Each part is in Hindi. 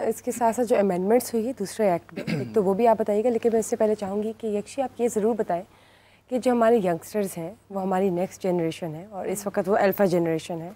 इसके साथ साथ जो अमेंडमेंट्स हुई है दूसरे एक्ट में एक तो वो भी आप बताइएगा लेकिन मैं इससे पहले चाहूँगी कि यक्षी आप ये ज़रूर बताएं कि जो हमारे यंगस्टर्स हैं वो हमारी नेक्स्ट जनरेशन है और इस वक्त वो अल्फ़ा जनरेशन है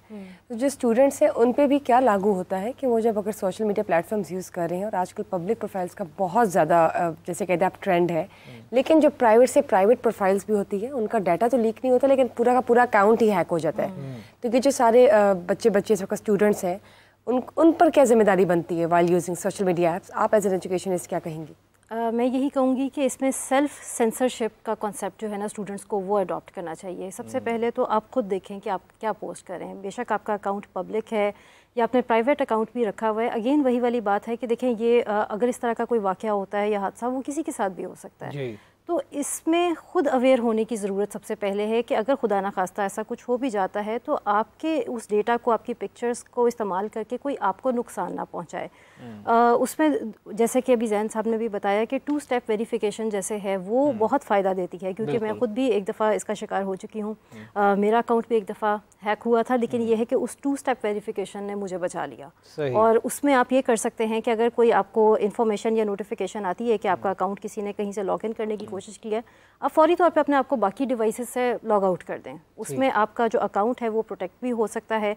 तो जो स्टूडेंट्स हैं उन पर भी क्या लागू होता है कि वो जब अगर सोशल मीडिया प्लेटफॉर्म्स यूज़ कर रहे हैं और आजकल पब्लिक प्रोफाइल्स का बहुत ज़्यादा जैसे कहते हैं आप ट्रेंड है हम्म। लेकिन जो प्राइवेट से प्राइवेट प्रोफाइल्स भी होती है उनका डाटा तो लीक नहीं होता लेकिन पूरा का पूरा अकाउंट ही हैक हो जाता है हम्म। तो ये जो सारे बच्चे बच्चे इस वक्त स्टूडेंट्स हैं उन उन पर क्या जिम्मेदारी बनती है while using social media apps आप एज एन एजुकेशनिस्ट क्या कहेंगी Uh, मैं यही कहूँगी कि इसमें सेल्फ सेंसरशिप का कॉन्सेप्ट जो है ना स्टूडेंट्स को वो अडॉप्ट करना चाहिए सबसे हम्म। पहले तो आप खुद देखें कि आप क्या पोस्ट करें बेशक आपका अकाउंट पब्लिक है या आपने प्राइवेट अकाउंट भी रखा हुआ है अगेन वही वाली बात है कि देखें ये अगर इस तरह का कोई वाक़ होता है या हादसा वो किसी के साथ भी हो सकता है तो इसमें ख़ुद अवेयर होने की ज़रूरत सबसे पहले है कि अगर खुदा ना खास्ता ऐसा कुछ हो भी जाता है तो आपके उस डेटा को आपकी पिक्चर्स को इस्तेमाल करके कोई आपको नुकसान ना पहुंचाए हम्म। उसमें जैसे कि अभी जैन साहब ने भी बताया कि टू स्टेप वेरिफिकेशन जैसे है वो हम्म। बहुत फ़ायदा देती है क्योंकि मैं ख़ुद भी एक दफ़ा इसका शिकार हो चुकी हूँ हम्म। मेरा अकाउंट भी एक दफ़ा हैक हुआ था लेकिन यह है कि उस टू स्टेप वेरीफ़िकेशन ने मुझे बचा लिया और उसमें आप ये कर सकते हैं कि अगर कोई आपको इन्फॉर्मेशन या नोटिफिकेशन आती है कि आपका अकाउंट किसी ने कहीं से लॉग इन करने की कोशिश की है आप फौरी तौर पर अपने आप को बाकी डिवाइस से लॉग आउट कर दें उसमें आपका जो अकाउंट है वो प्रोटेक्ट भी हो सकता है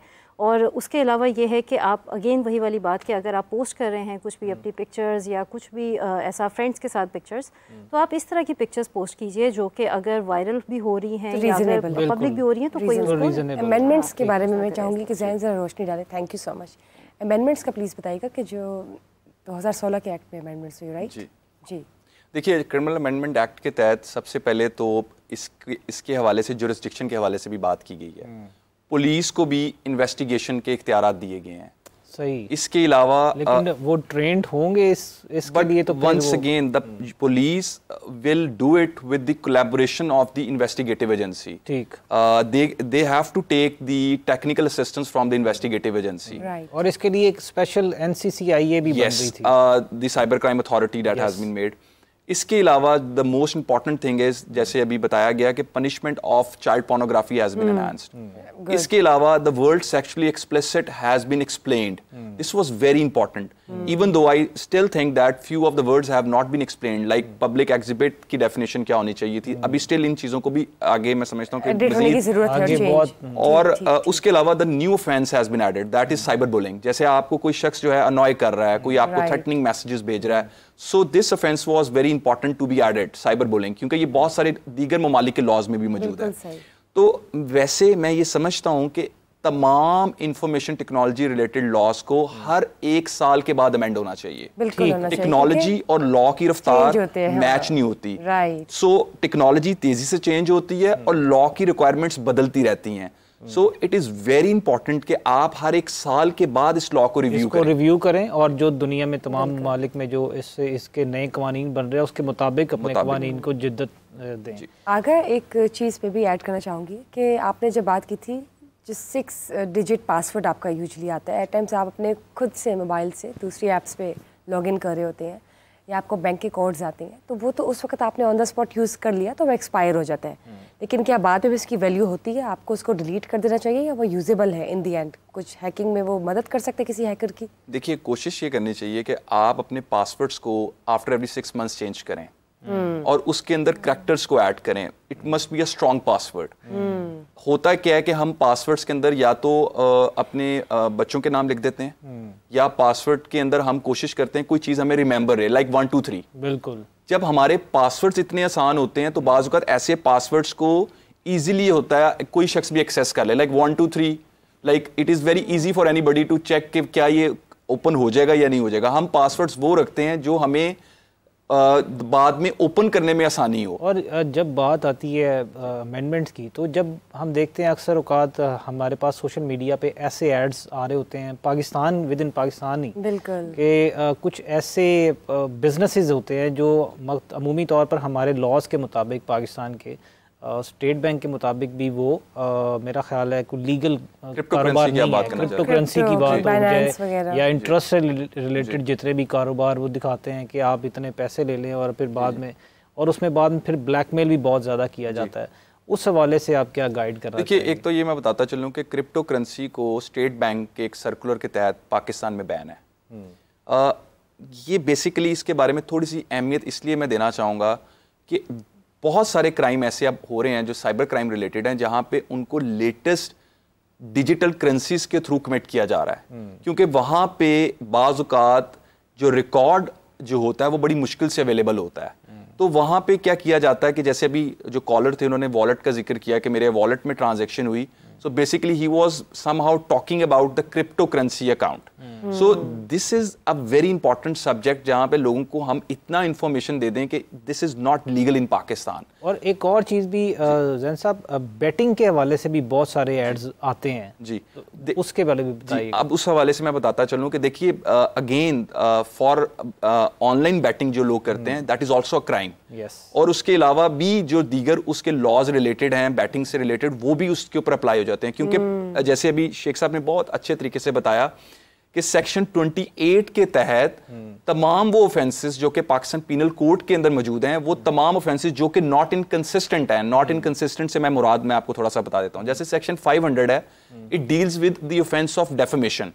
और उसके अलावा ये है कि आप अगेन वही वाली बात कि अगर आप पोस्ट कर रहे हैं कुछ भी हम्म। अपनी पिक्चर्स या कुछ भी आ, ऐसा फ्रेंड्स के साथ पिक्चर्स हम्म। तो आप इस तरह की पिक्चर्स पोस्ट कीजिए जो कि अगर वायरल भी हो रही हैं या पब्लिक भी हो रही हैं तो कोई अमेंडमेंट्स के हाँ, बारे में मैं चाहूँगी कि जहन ज़रा रोशनी डालें thank you so much amendments का प्लीज़ बताइएगा कि जो 2016 के एक्ट में अमेंडमेंट्स हुई राइट जी देखिए क्रिमिनल अमेंडमेंट एक्ट के तहत सबसे पहले तो इसके इसके हवाले से जोरिस्टिक्शन के हवाले से भी बात की गई है हम्म। पुलिस को भी इन्वेस्टिगेशन के इख्तियार दिए गए हैं सही इसके अलावा लेकिन आ, वो ट्रेंड होंगे इस इसके लिए तो once again the police will do it with the collaboration of the investigative agency ठीक they they have to take the technical assistance from the investigative agency right और इसके लिए एक स्पेशल एनसीसीआईए भी yes, बन गई थी the cyber crime authority that has been made इसके अलावा the most important thing is जैसे अभी बताया गया कि punishment of child pornography has been enhanced इसके अलावा the world sexually explicit has been explained This was very important. Mm. Even though I still think that few of the words have not been explained, like mm. public exhibit की definition क्या होनी चाहिए थी mm. अभी स्टिल इन चीज़ों को भी आगे मैं समझता हूँ कि और उसके अलावा the new offence has been added that is cyber bullying जैसे आपको कोई शख्स जो है अनॉय कर रहा है कोई आपको थ्रेटनिंग मैसेजेस भेज रहा है so this offence was very important to be added cyber bullying क्योंकि ये बहुत सारे दीगर ममालिक लॉज में भी मौजूद है तो वैसे मैं ये समझता हूँ कि तमाम इंफॉर्मेशन टेक्नोलॉजी रिलेटेड लॉस को हम्म। हर एक साल के बाद अमेंड होना चाहिए टेक्नोलॉजी और लॉ की रफ्तार मैच हाँ। नहीं होती सो टेक्नोलॉजी तेजी से चेंज होती है हम्म। और लॉ की रिक्वायरमेंट्स बदलती रहती हैं so it is very important कि आप हर एक साल के बाद इस लॉ को रिव्यू करें रिव्यू करें और जो दुनिया में तमाम ममालिक में जो इससे इसके नए कवानी बन रहे हैं उसके मुताबिक अपने कवानी को जिद्दत दें आगे एक चीज़ पे भी ऐड करना चाहूँगी कि आपने जब बात की थी जो सिक्स डिजिट पासवर्ड आपका यूजली आता है एट टाइम्स आप अपने खुद से मोबाइल से दूसरी ऐप्स पे इन कर रहे होते हैं या आपको बैंक के कोड्स आते हैं तो वो तो उस वक्त आपने ऑन द स्पॉट यूज़ कर लिया तो वो एक्सपायर हो जाता है हम्म। लेकिन क्या बाद में भी वैल्यू होती है आपको उसको डिलीट कर देना चाहिए या वो यूजेबल है इन दी एंड कुछ हैकिंग में वो मदद कर सकते हैं किसी हैकर की देखिए कोशिश ये करनी चाहिए कि आप अपने पासवर्ड्स को after every six months change करें हम्म। और उसके अंदर करेक्टर्स को ऐड करें it must be a strong password होता क्या है कि हम पासवर्ड्स के अंदर या तो आ, अपने आ, बच्चों के नाम लिख देते हैं hmm. या पासवर्ड के अंदर हम कोशिश करते हैं कोई चीज़ हमें रिमेंबर रहे लाइक वन टू थ्री बिल्कुल जब हमारे पासवर्ड्स इतने आसान होते हैं तो बाज़ात ऐसे पासवर्ड्स को ईजिली होता है कोई शख्स भी एक्सेस कर ले like one two three like it is very easy for anybody to check कि क्या ये ओपन हो जाएगा या नहीं हो जाएगा हम पासवर्ड्स वो रखते हैं जो हमें बाद में ओपन करने में आसानी हो और जब बात आती है अमेंडमेंट्स की तो जब हम देखते हैं अक्सर अवकात हमारे पास सोशल मीडिया पे ऐसे एड्स आ रहे होते हैं पाकिस्तान विद इन पाकिस्तान ही बिल्कुल के कुछ ऐसे बिजनेसेस होते हैं जो अमूमी तौर पर हमारे लॉज के मुताबिक पाकिस्तान के स्टेट बैंक के मुताबिक भी वो आ, मेरा ख्याल है कोई लीगल कारोबार नहीं है क्रिप्टो करेंसी की बात हो जाए या इंटरेस्ट से रिलेटेड जितने भी कारोबार वो दिखाते हैं कि आप इतने पैसे ले लें और फिर बाद में और उसमें बाद में फिर ब्लैकमेल भी बहुत ज़्यादा किया जाता है उस हवाले से आप क्या गाइड कर रहे हैं देखिए एक तो ये मैं बताता चलूँ कि क्रिप्टो करेंसी को स्टेट बैंक के एक सर्कुलर के तहत पाकिस्तान में बैन है हम्म। ये बेसिकली इसके बारे में थोड़ी सी अहमियत इसलिए मैं देना चाहूँगा कि बहुत सारे क्राइम ऐसे अब हो रहे हैं जो साइबर क्राइम रिलेटेड हैं जहां पे उनको लेटेस्ट डिजिटल करेंसीज के थ्रू कमिट किया जा रहा है हम्म। क्योंकि वहां पे बाजुकात जो रिकॉर्ड जो होता है वो बड़ी मुश्किल से अवेलेबल होता है हम्म। तो वहां पे क्या किया जाता है कि जैसे अभी जो कॉलर थे उन्होंने वॉलेट का जिक्र किया कि मेरे वॉलेट में ट्रांजेक्शन हुई so basically he was somehow talking about the crypto currency account so this is a very important subject जहाँ पे लोगों को हम इतना इन्फॉर्मेशन दे दें कि this is not legal in Pakistan और एक और चीज़ भी जैन साहब बैटिंग के हवाले से भी बहुत सारे एड्स आते हैं जी तो उसके बारे में जी अब उस हवाले से मैं बताता चलूँ कि देखिए अगेन फॉर ऑनलाइन बैटिंग जो लोग करते हम्म। हैं that is also a crime और उसके अलावा भी जो दीगर उसके लॉज रिलेटेड हैं बैटिंग से रिलेटेड वो भी उसके ऊपर अप्लाई हो जाते हैं क्योंकि हम्म। जैसे अभी शेख साहब ने बहुत अच्छे तरीके से बताया कि सेक्शन 28 के तहत हम्म। तमाम वो ऑफेंसेस जो कि पाकिस्तान पीनल कोड के अंदर मौजूद हैं वो तमाम ऑफेंसेस जो कि नॉट इनकन्सिस्टेंट हैं नॉट इनकन्सिस्टेंट हम्म। से मैं मुराद में आपको थोड़ा सा बता देता हूं जैसे सेक्शन 500 है it deals with the offence of defamation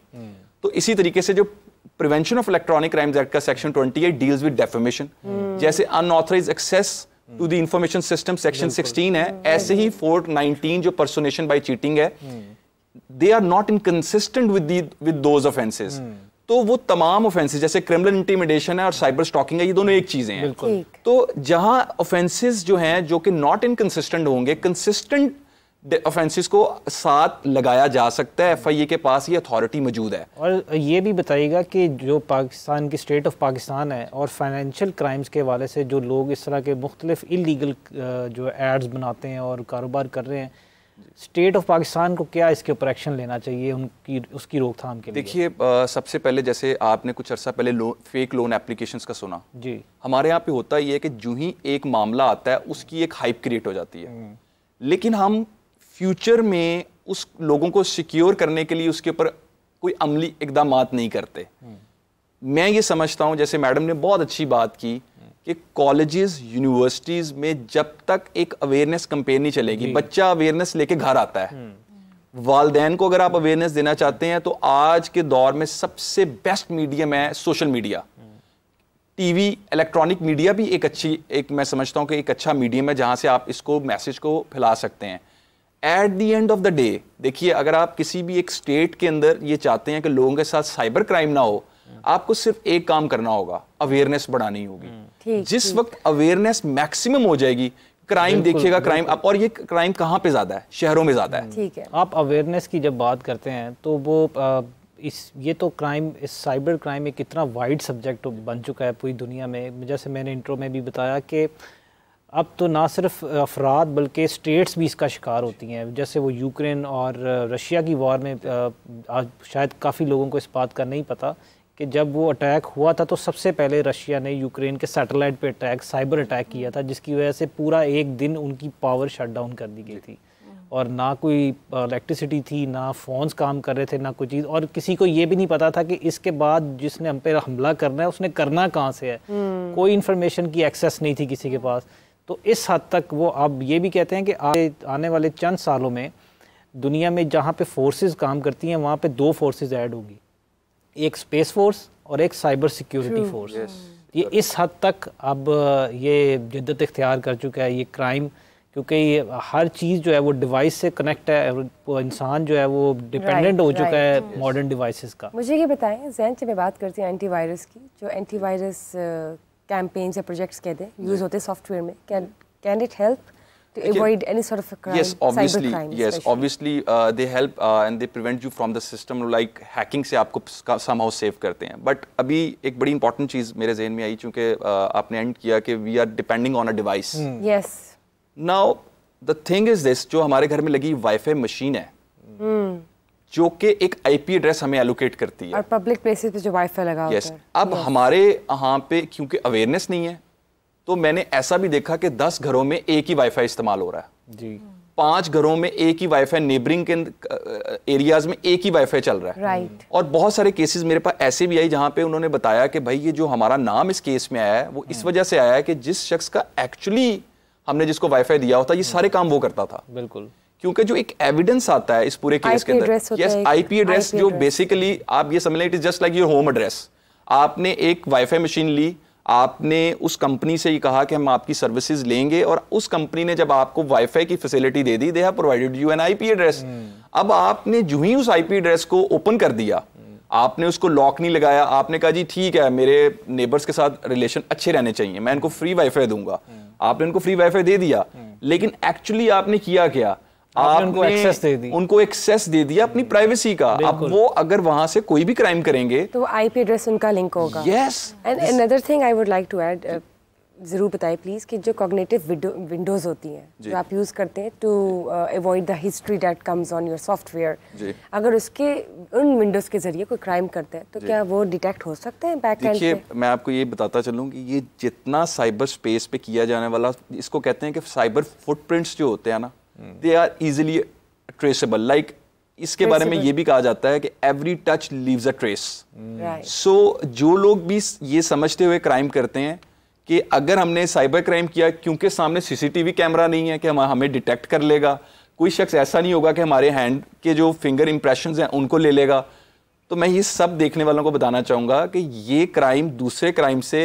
तो इसी तरीके से जो prevention of electronic crime act का सेक्शन 28 डील्स विद डेफेमेशन जैसे unauthorised access to the information system section 16 है ऐसे ही 419 हम्म। जो पर्सोनेशन बाय चीटिंग है they are not inconsistent with with दो ऑफेंसेज तो वो तमाम ऑफेंसेज जैसे क्रिमिनल इंटीमिडेशन है और साइबर स्टॉकिंग है ये दोनों एक चीजें हैं तो जहां ऑफेंसेज जो हैं जो कि नॉट इनकन्सिस्टेंट होंगे कंसिस्टेंट ऑफेंसेस को साथ लगाया जा सकता है एफआईए के पास ये अथॉरिटी मौजूद है और ये भी बताइएगा कि जो पाकिस्तान की स्टेट ऑफ पाकिस्तान है और फाइनेंशियल क्राइम्स के हवाले से जो लोग इस तरह के मुख्तलिफ इलीगल जो एड्स बनाते हैं और कारोबार कर रहे हैं स्टेट ऑफ पाकिस्तान को क्या इसके ऊपर एक्शन लेना चाहिए उनकी उसकी रोकथाम के लिए देखिए सबसे पहले जैसे आपने कुछ अर्सा पहले लो, फेक लोन एप्लीकेशन का सुना जी हमारे यहाँ पे होता ये है कि जो ही एक मामला आता है उसकी एक हाइप क्रिएट हो जाती है हम्म। लेकिन हम फ्यूचर में उस लोगों को सिक्योर करने के लिए उसके ऊपर कोई अमली इकदाम नहीं करते हम्म। मैं ये समझता हूँ जैसे मैडम ने बहुत अच्छी बात की कि कॉलेजेस यूनिवर्सिटीज में जब तक एक अवेयरनेस कंपेन नहीं चलेगी बच्चा अवेयरनेस लेके घर आता है हम्म। वालदेन को अगर आप अवेयरनेस देना चाहते हैं तो आज के दौर में सबसे बेस्ट मीडियम है social media TV electronic media भी एक अच्छी एक मैं समझता हूँ कि एक अच्छा मीडियम है जहाँ से आप इसको मैसेज को फैला सकते हैं at the end of the day देखिए अगर आप किसी भी एक स्टेट के अंदर ये चाहते हैं कि लोगों के साथ साइबर क्राइम ना हो आपको सिर्फ एक काम करना होगा अवेयरनेस बढ़ानी होगी हम्म। जिस वक्त अवेयरनेस मैक्सिमम हो जाएगी क्राइम देखिएगा क्राइम अब और ये क्राइम कहाँ पे ज्यादा है शहरों में ज्यादा है ठीक है आप अवेयरनेस की जब बात करते हैं तो वो इस ये तो क्राइम इस साइबर क्राइम एक इतना वाइड सब्जेक्ट बन चुका है पूरी दुनिया में जैसे मैंने इंट्रो में भी बताया कि अब तो ना सिर्फ अफराद बल्कि स्टेट्स भी इसका शिकार होती हैं जैसे वो यूक्रेन और रशिया की वार में आज शायद काफ़ी लोगों को इस बात का नहीं पता कि जब वो अटैक हुआ था तो सबसे पहले रशिया ने यूक्रेन के सैटेलाइट पे अटैक साइबर अटैक किया था जिसकी वजह से पूरा एक दिन उनकी पावर शटडाउन कर दी गई थी और ना कोई इलेक्ट्रिसिटी थी ना फ़ोन्स काम कर रहे थे ना कोई चीज़ और किसी को ये भी नहीं पता था कि इसके बाद जिसने हम पे हमला करना है उसने करना कहाँ से है हम्म। कोई इन्फॉर्मेशन की एक्सेस नहीं थी किसी के हम्म। पास तो इस हद तक वो अब ये भी कहते हैं कि आ, आने वाले चंद सालों में दुनिया में जहाँ पे फोर्सेस काम करती हैं वहाँ पे दो फोर्सेस ऐड होगी एक स्पेस फोर्स और एक साइबर सिक्योरिटी फोर्स ये इस हद तक अब ये जिद्दत इख्तियार कर चुका है ये क्राइम क्योंकि ये हर चीज़ जो है वो डिवाइस से कनेक्ट है वो इंसान जो है वो डिपेंडेंट हो चुका है मॉडर्न डिवाइसेस का मुझे ये बताएं जैन से मैं बात करती हूँ एंटी वायरस की जो एंटी वायरस कैंपेन्स या प्रोजेक्ट्स कहते हैं यूज़ होते हैं सॉफ्टवेयर में can can it help to Again, avoid any sort of a crime? Yes, obviously. cyber crime yes, especially. obviously uh, they help uh, and they prevent you from the system like hacking se aapko somehow save karte hain But abhi ek badi important cheez mere zehen mein aayi kyunki uh, आपने end kiya ki we are depending on a device. Hmm. Yes. Now the thing is this jo hamare ghar mein lagi Wi-Fi machine hai Hmm. जो कि एक आईपी एड्रेस हमें एलोकेट करती है और पब्लिक प्लेसेस पे जो वाईफाई लगा होता है अब हमारे यहाँ पे क्योंकि अवेयरनेस नहीं है तो मैंने ऐसा भी देखा कि दस घरों में एक ही वाईफाई इस्तेमाल हो रहा है जी पांच घरों में एक ही वाईफाई नेबरिंग के एरियाज में एक ही वाईफाई चल रहा है राइट और बहुत सारे केसेस मेरे पास ऐसे भी आई जहां पे उन्होंने बताया कि भाई ये जो हमारा नाम इस केस में आया है वो इस हाँ। वजह से आया है कि जिस शख्स का एक्चुअली हमने जिसको वाईफाई दिया होता ये हाँ। सारे काम वो करता था बिल्कुल क्योंकि जो एक एविडेंस आता है इस पूरे केस के अंदर यस आईपी एड्रेस जो बेसिकली आप ये समझ लें it is just like your home address आपने एक वाईफाई मशीन ली आपने उस कंपनी से ही कहा कि हम आपकी सर्विसेज लेंगे और उस कंपनी ने जब आपको वाईफाई की फैसिलिटी दे दी they have provided you an IP address अब आपने जो ही उस आईपी एड्रेस को ओपन कर दिया हम्म। आपने उसको लॉक नहीं लगाया आपने कहा जी ठीक है मेरे नेबर्स के साथ रिलेशन अच्छे रहने चाहिए मैं इनको फ्री वाईफाई दूंगा हम्म। आपने इनको फ्री वाईफाई दे दिया हम्म। लेकिन एक्चुअली आपने किया क्या आपने उनको एक्सेस दे दी उनको एक्सेस दे दिया अपनी प्राइवेसी का अब वो अगर वहां से कोई भी क्राइम करेंगे तो आईपी एड्रेस उनका लिंक होगा yes and another thing I would like to add ज़रूर बताएं प्लीज़ कि जो कॉग्नेटिव विंडोज़ होती हैं जो आप यूज़ करते हैं to avoid the history that comes on your software अगर उसके उन विंडोज़ के ज़रिए कोई क्राइम करते हैं तो क्या वो डिटेक्ट हो सकते हैं बैक देखिए मैं आपको ये बताता चलूँ कि ये जितना साइबर स्पेस पे किया जाने वाला इसको कहते हैं कि साइबर फुटप्रिंट्स जो होते हैं ना they are easily traceable like इसके बारे में ये भी कहा जाता है कि every touch leaves a trace so जो लोग भी ये समझते हुए क्राइम करते हैं कि अगर हमने साइबर क्राइम किया क्योंकि सामने सीसीटीवी कैमरा नहीं है कि हम हमें डिटेक्ट कर लेगा कोई शख्स ऐसा नहीं होगा कि हमारे हैंड के जो फिंगर इंप्रेशन हैं उनको ले लेगा तो मैं ये सब देखने वालों को बताना चाहूंगा कि ये क्राइम दूसरे क्राइम से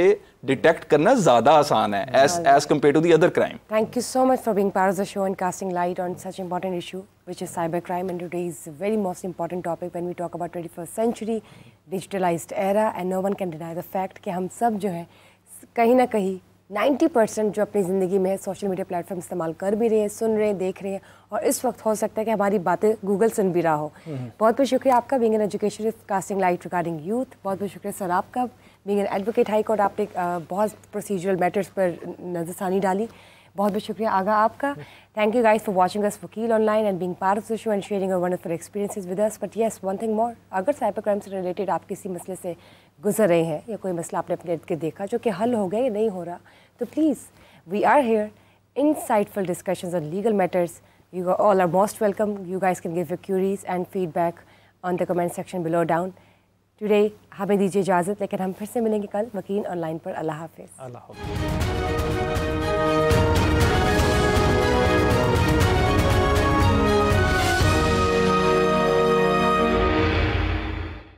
डिटेक्ट करना ज़्यादा आसान है as as compare to the other crime thank you so much for being part of the show and casting light on such important issue which is cyber crime and today is very most important topic when we talk about twenty first century digitalized era and no one can deny the fact कि हम सब जो है कहीं ना कहीं 90 परसेंट जो अपनी ज़िंदगी में सोशल मीडिया प्लेटफॉर्म इस्तेमाल कर भी रहे हैं सुन रहे हैं देख रहे हैं और इस वक्त हो सकता है कि हमारी बातें गूगल सुन भी रहा हो हम्म। बहुत बहुत शुक्रिया आपका being an education casting light regarding youth बहुत बहुत शुक्रिया सर आपका being an advocate high court आपने बहुत प्रोसीजरल मैटर्स पर नजरसानी डाली बहुत बहुत शुक्रिया आगा आपका thank you guys for watching us वकील online and being part of the show and sharing your wonderful experiences with us but yes one thing more अगर साइबर क्राइम से रिलेटेड आप किसी मसले से गुजर रहे हैं या कोई मसला आपने अपने इर्द गिर्द देखा जो कि हल हो गया या नहीं हो रहा तो please we are here insightful discussion on legal matters you all are most welcome you guys can give queries and feedback on the comment section below down today हमें दीजिए इजाज़त लेकिन हम फिर से मिलेंगे कल वकील ऑनलाइन पर अल्लाह हाफिज़